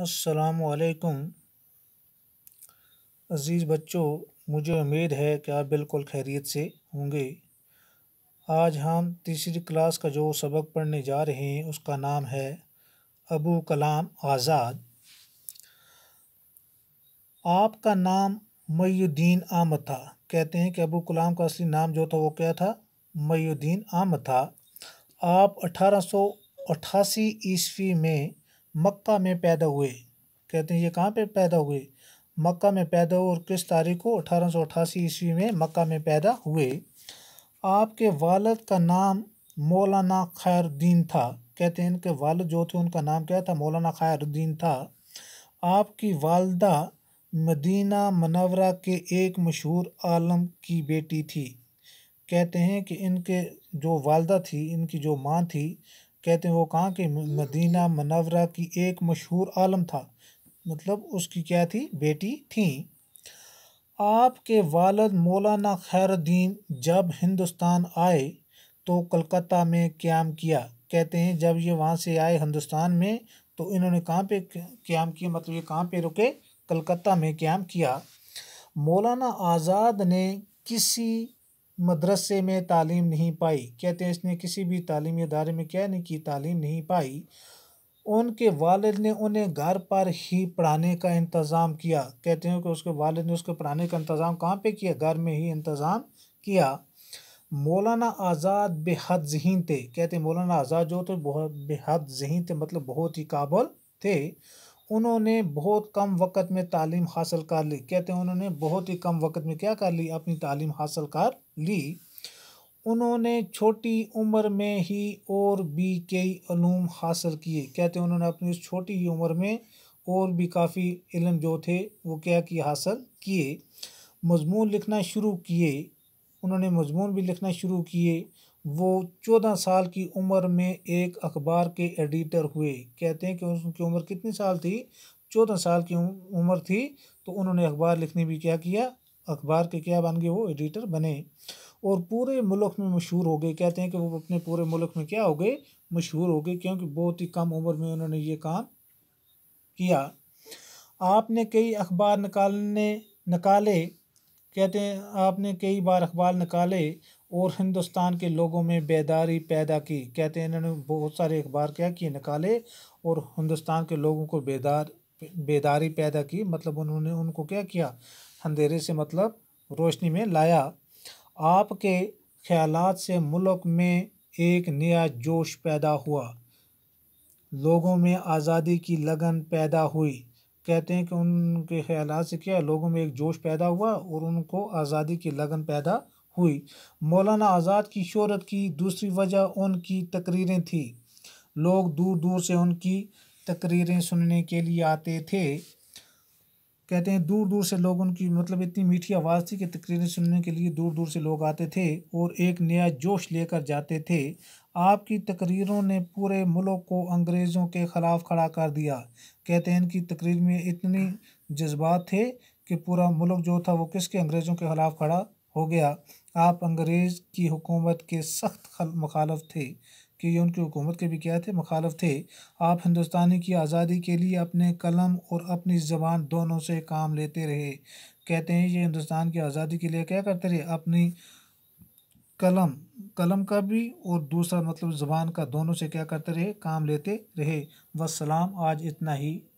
असलकुम अज़ीज़ बच्चों मुझे उम्मीद है कि आप बिल्कुल खैरियत से होंगे आज हम तीसरी क्लास का जो सबक पढ़ने जा रहे हैं उसका नाम है अबू कलाम आज़ाद आपका नाम मैुद्दीन आम था कहते हैं कि अबू कलाम का असली नाम जो था वो क्या था मैुद्दीन आम था आप अठारह सौ अट्ठासी ईस्वी में मक्का में पैदा हुए कहते हैं ये कहाँ पे पैदा हुए मक्का में पैदा हुए और किस तारीख को अठारह ईस्वी में मक्का में पैदा हुए आपके वालद का नाम मौलाना खैरुद्दीन था कहते हैं इनके वालद जो थे उनका नाम क्या था मौलाना खैरुद्दीन था आपकी वालदा मदीना मनवरा के एक मशहूर आलम की बेटी थी कहते हैं कि इनके जो वालदा थी इनकी जो माँ थी कहते हैं वो कहाँ के मदीना मनवरा की एक मशहूर आलम था मतलब उसकी क्या थी बेटी थी आपके वालद मौलाना खैरुद्दीन जब हिंदुस्तान आए तो कलकत्ता में क्याम किया कहते हैं जब ये वहाँ से आए हिंदुस्तान में तो इन्होंने कहाँ पे क्याम किया मतलब ये कहाँ पे रुके कलकत्ता में क्याम किया मौलाना आज़ाद ने किसी मदरसे में तालीम नहीं पाई कहते हैं इसने किसी भी तालीमी इदारे में क्या नहीं की तालीम नहीं पाई उनके वालद ने उन्हें घर पर ही पढ़ाने का इंतज़ाम किया कहते हैं कि उसके वालद ने उसको पढ़ाने का इंतज़ाम कहाँ पे किया घर में ही इंतज़ाम किया मौलाना आज़ाद बेहद जहन थे कहते हैं मौलाना आज़ाद जो थे बहुत बेहद जहन थे मतलब बहुत ही काबल थे उन्होंने बहुत कम वक्त में तालीम हासिल कर ली कहते हैं उन्होंने बहुत ही कम वक्त में क्या कर ली अपनी तालीम हासिल कर ली उन्होंने छोटी उम्र में ही और भी कई ूम हासिल किए कहते हैं उन्होंने अपनी छोटी ही उम्र में और भी काफ़ी इलम जो थे वो क्या किए हासिल किए मजमून लिखना शुरू किए उन्होंने मजमून भी लिखना शुरू किए वो चौदह साल की उम्र में एक अखबार के एडिटर हुए कहते हैं कि उनकी उम्र कितनी साल थी चौदह साल की उम्र थी तो उन्होंने अखबार लिखने भी क्या किया अखबार के क्या बन गए वो एडिटर बने और पूरे मुल्क में मशहूर हो गए कहते हैं कि वो अपने पूरे मुल्क में क्या हो गए मशहूर हो गए क्योंकि बहुत ही कम उम्र में उन्होंने ये काम किया आपने कई अखबार निकालने निकाले कहते हैं आपने कई बार अखबार निकाले और हिंदुस्तान के लोगों में बेदारी पैदा की कहते हैं इन्होंने बहुत सारे अखबार क्या किए निकाले और हिंदुस्तान के लोगों को बेदार बेदारी पैदा की मतलब उन्होंने उनको क्या किया अंधेरे से मतलब रोशनी में लाया आपके ख्याल से मुल्क में एक नया जोश पैदा हुआ लोगों में आज़ादी की लगन पैदा हुई कहते हैं कि उनके ख्याल से क्या लोगों में एक जोश पैदा हुआ और उनको आज़ादी की लगन पैदा हुई मौलाना आज़ाद की शहरत की दूसरी वजह उनकी तकरीरें थी लोग दूर दूर से उनकी तकरीरें सुनने के लिए आते थे कहते हैं दूर दूर से लोग उनकी मतलब इतनी मीठी आवाज़ थी कि तकरीरें सुनने के लिए दूर दूर से लोग आते थे और एक नया जोश लेकर जाते थे आपकी तकरीरों ने पूरे मुल्क को अंग्रेज़ों के ख़िलाफ़ खड़ा कर दिया कहते हैं इनकी तकरीर में इतनी जज्बात थे कि पूरा मुल्क जो था वो किसके अंग्रेज़ों के ख़िलाफ़ खड़ा हो गया आप अंग्रेज़ की हुकूमत के सख्त मुखालफ थे कि ये उनकी हुकूमत के भी क्या थे मुखालफ थे आप हिंदुस्तानी की आज़ादी के लिए अपने कलम और अपनी ज़बान दोनों से काम लेते रहे कहते हैं ये हिंदुस्तान की आज़ादी के लिए क्या करते रहे अपनी कलम कलम का भी और दूसरा मतलब ज़बान का दोनों से क्या करते रहे काम लेते रहे वसलाम आज इतना ही